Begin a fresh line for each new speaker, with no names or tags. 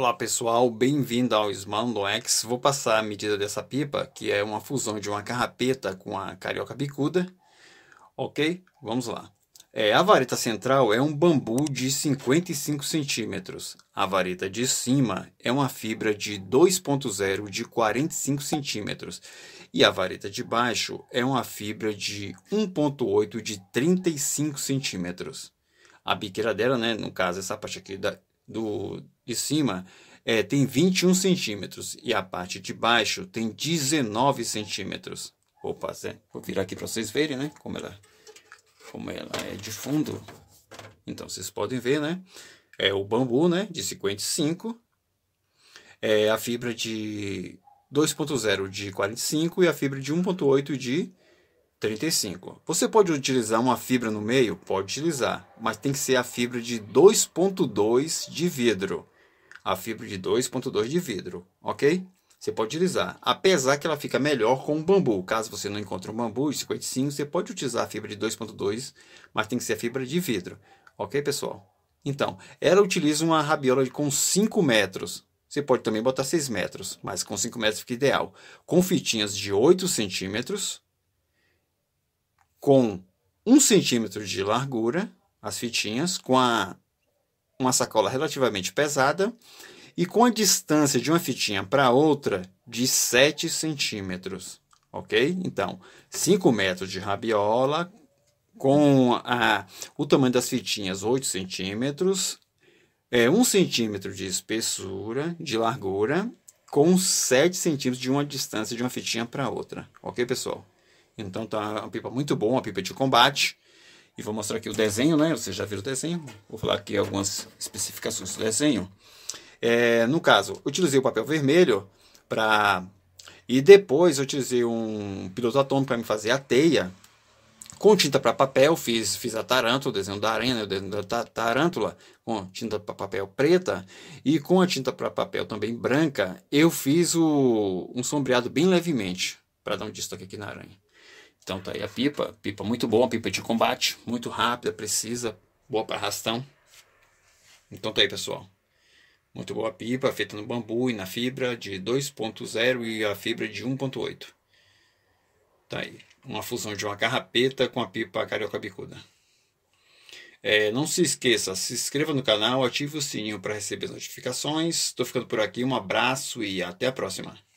Olá pessoal, bem-vindo ao Smaldo X. Vou passar a medida dessa pipa, que é uma fusão de uma carrapeta com a carioca bicuda. Ok? Vamos lá. É, a vareta central é um bambu de 55 centímetros. A vareta de cima é uma fibra de 2.0 de 45 centímetros. E a vareta de baixo é uma fibra de 1.8 de 35 centímetros. A biqueira dela, né, no caso essa parte aqui da, do, de cima é, tem 21 centímetros e a parte de baixo tem 19 centímetros. Opa, Zé, vou virar aqui para vocês verem, né? Como ela, como ela é de fundo. Então, vocês podem ver, né? É o bambu, né? De 55. É a fibra de 2.0 de 45 e a fibra de 1.8 de 35. Você pode utilizar uma fibra no meio? Pode utilizar, mas tem que ser a fibra de 2.2 de vidro. A fibra de 2.2 de vidro, ok? Você pode utilizar, apesar que ela fica melhor com o bambu. Caso você não encontre um bambu de 55, você pode utilizar a fibra de 2.2, mas tem que ser a fibra de vidro, ok, pessoal? Então, ela utiliza uma rabiola com 5 metros, você pode também botar 6 metros, mas com 5 metros fica ideal. Com fitinhas de 8 centímetros, com um centímetro de largura, as fitinhas, com a, uma sacola relativamente pesada e com a distância de uma fitinha para outra de 7 centímetros, ok? Então, 5 metros de rabiola com a, o tamanho das fitinhas 8 centímetros, é, 1 centímetro de espessura, de largura, com 7 centímetros de uma distância de uma fitinha para outra, ok, pessoal? Então tá uma pipa muito boa, uma pipa de combate. E vou mostrar aqui o desenho, né? Vocês já viram o desenho. Vou falar aqui algumas especificações do desenho. É, no caso, utilizei o papel vermelho para... E depois eu utilizei um piloto atômico para me fazer a teia. Com tinta para papel, fiz, fiz a tarântula, o desenho da aranha, né? o desenho da tarântula, com tinta para papel preta. E com a tinta para papel também branca, eu fiz o, um sombreado bem levemente, para dar um destaque aqui na aranha. Então tá aí a pipa, pipa muito boa, pipa de combate, muito rápida, precisa, boa para arrastão. Então tá aí, pessoal. Muito boa pipa, feita no bambu e na fibra de 2.0 e a fibra de 1.8. Tá aí. Uma fusão de uma carrapeta com a pipa carioca bicuda. É, não se esqueça, se inscreva no canal, ative o sininho para receber as notificações. Estou ficando por aqui, um abraço e até a próxima.